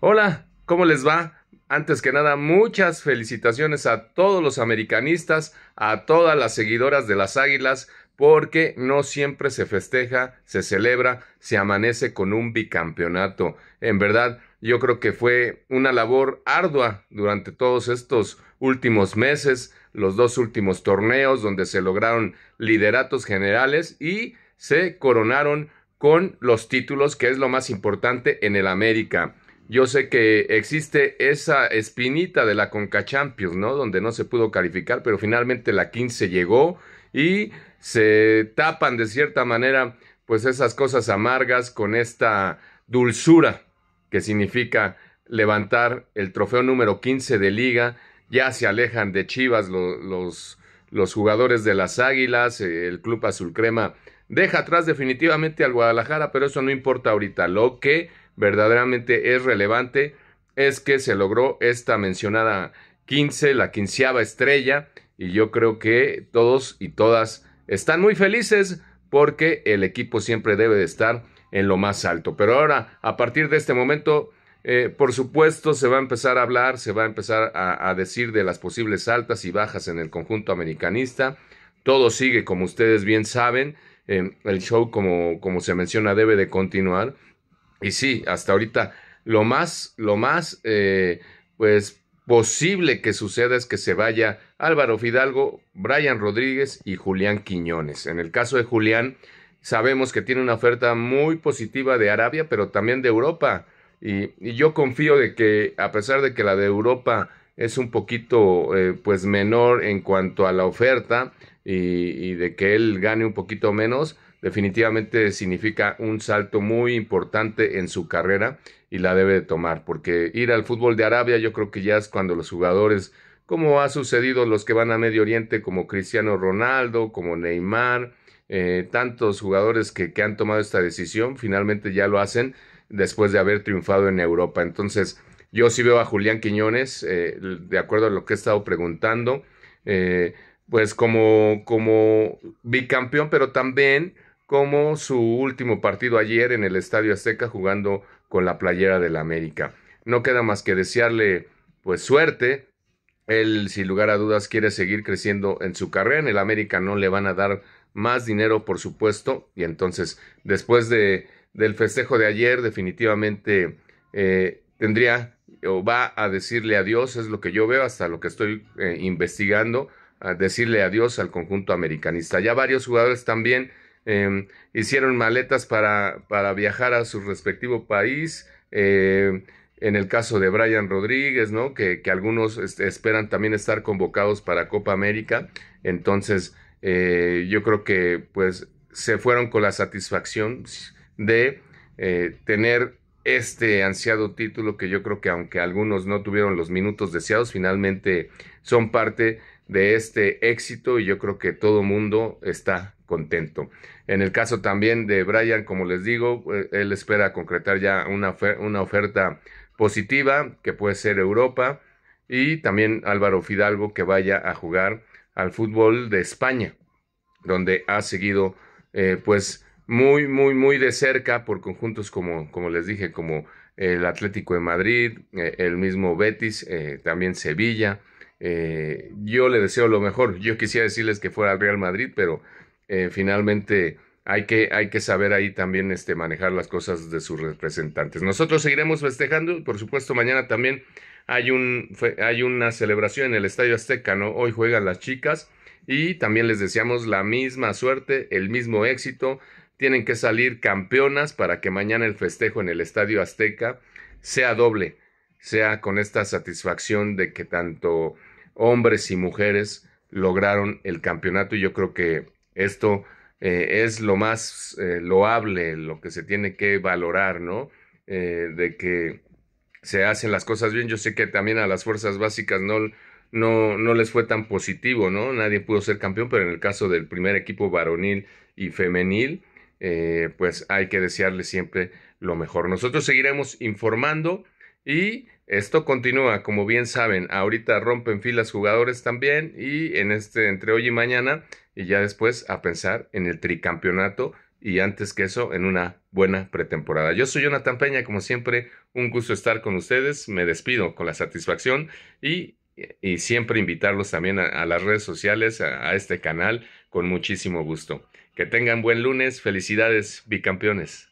Hola, ¿cómo les va? Antes que nada, muchas felicitaciones a todos los americanistas, a todas las seguidoras de las Águilas, porque no siempre se festeja, se celebra, se amanece con un bicampeonato. En verdad, yo creo que fue una labor ardua durante todos estos últimos meses, los dos últimos torneos donde se lograron lideratos generales y se coronaron con los títulos, que es lo más importante en el América yo sé que existe esa espinita de la Conca Champions, ¿no? Donde no se pudo calificar, pero finalmente la 15 llegó y se tapan de cierta manera, pues esas cosas amargas con esta dulzura que significa levantar el trofeo número 15 de liga. Ya se alejan de Chivas los, los, los jugadores de las Águilas, el Club Azul Crema deja atrás definitivamente al Guadalajara, pero eso no importa ahorita. Lo que verdaderamente es relevante es que se logró esta mencionada 15, la quinceava estrella, y yo creo que todos y todas están muy felices porque el equipo siempre debe de estar en lo más alto. Pero ahora, a partir de este momento, eh, por supuesto, se va a empezar a hablar, se va a empezar a decir de las posibles altas y bajas en el conjunto americanista. Todo sigue, como ustedes bien saben, Em, el show, como, se menciona, debe de continuar. Y sí, hasta ahorita lo más, lo más, eh, pues posible que suceda es que se vaya Álvaro Fidalgo, Brian Rodríguez y Julián Quiñones. En el caso de Julián, sabemos que tiene una oferta muy positiva de Arabia, pero también de Europa. Y, yo confío de que, a pesar de que la de Europa es un poquito eh, pues menor en cuanto a la oferta, y, de que él gane un poquito menos, definitivamente significa un salto muy importante en su carrera y la debe tomar, porque ir al fútbol de Arabia yo creo que ya es cuando los jugadores, como ha sucedido los que van a Medio Oriente, como Cristiano Ronaldo, como Neymar, eh, tantos jugadores que, han tomado esta decisión, finalmente ya lo hacen después de haber triunfado en Europa. Entonces, yo sí veo a Julián Quiñones, eh, de acuerdo a lo que he estado preguntando, eh, pues como, como bicampeón, pero también como su último partido ayer en el Estadio Azteca jugando con la playera del América. No queda más que desearle pues suerte. Él sin lugar a dudas quiere seguir creciendo en su carrera. En el América no le van a dar más dinero, por supuesto. Y entonces, después de, del festejo de ayer, definitivamente eh, tendría o va a decirle adiós, es lo que yo veo, hasta lo que estoy eh, investigando decirle adiós al conjunto americanista. Ya varios jugadores también em, hicieron maletas para, para, viajar a su respectivo país. Em, en el caso de Brian Rodríguez, ¿no? Que, que algunos esperan también estar convocados para Copa América. Entonces, eh, yo creo que pues se fueron con la satisfacción de eh, tener este ansiado título que yo creo que aunque algunos no tuvieron los minutos deseados, finalmente son parte de este éxito y yo creo que todo mundo está contento. En el caso también de Brian, como les digo, eh, él espera concretar ya una, una oferta positiva que puede ser Europa y también Álvaro Fidalgo que vaya a jugar al fútbol de España, donde ha seguido eh, pues muy, muy, muy de cerca por conjuntos como, como les dije, como el Atlético de Madrid, eh, el mismo Betis, eh, también Sevilla, eh, yo le deseo lo mejor. Yo quisiera decirles que fuera al Real Madrid, pero eh, finalmente hay que, hay que saber ahí también este, manejar las cosas de sus representantes. Nosotros seguiremos festejando, por supuesto, mañana también hay, un, hay una celebración en el Estadio Azteca, ¿no? Hoy juegan las chicas y también les deseamos la misma suerte, el mismo éxito. Tienen que salir campeonas para que mañana el festejo en el Estadio Azteca sea doble, sea con esta satisfacción de que tanto hombres y mujeres lograron el campeonato y yo creo que esto eh, es lo más eh, loable, lo que se tiene que valorar, ¿no? Eh, de que se hacen las cosas bien. Yo sé que también a las fuerzas básicas no, no, no les fue tan positivo, ¿no? Nadie pudo ser campeón, pero en el caso del primer equipo varonil y femenil, pues hay que desearle siempre lo mejor. Nosotros seguiremos informando. Y esto continúa, como bien saben, ahorita rompen filas jugadores también y en este entre hoy y mañana y ya después a pensar en el tricampeonato y antes que eso en una buena pretemporada. Yo soy Jonathan Peña, como siempre, un gusto estar con ustedes, me despido con la satisfacción y, siempre invitarlos también a, las redes sociales, a este canal, con muchísimo gusto. Que tengan buen lunes, felicidades, bicampeones.